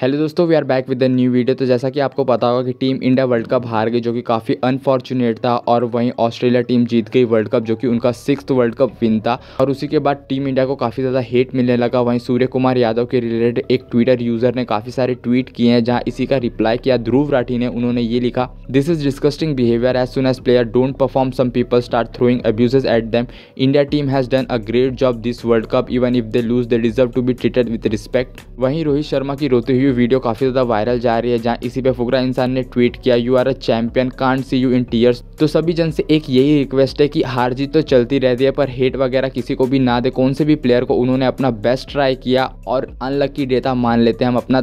hello दोस्तों we are back with the new video तो जैसा कि आपको पता होगा कि टीम इंडिया वर्ल्ड कप हार गई जो कि काफ़ी अनफॉर्चुनेट था और वहीं ऑस्ट्रेलिया टीम जीत गई वर्ल्ड कप जो कि उनका सिक्स वर्ल्ड कप विन था और उसी के बाद टीम इंडिया को काफ़ी ज़्यादा हेट मिलने लगा वहीं सूर्य कुमार यादव के रिलेटेड एक ट्विटर यूज़र ने काफ़ी सारे ट्वीट किए हैं जहाँ इसी का रिप्लाई किया ध्रुव राठी ने उन्होंने ये लिखा this is disgusting behaviour as soon as player don't perform some people start throwing abuses at them India team has done a great job this world cup even if they lose they deserve to be treated with respect वहीं रोहित शर्मा की रोते हुए भी video काफ़ी ज़्यादा viral जा रही है जहाँ इसी पे फुकरा इंसान ने ट्वीट किया you are a champion can't see you in tears तो सभी जन से एक यही रिक्वेस्ट है कि हार जीत तो चलती रहती है पर हेट वगैरह किसी को भी ना दे कौन से भी प्लेयर को उन्होंने अपना बेस्ट ट्राई किया और अनलक्की डेटा मान लेते हैं हम अपना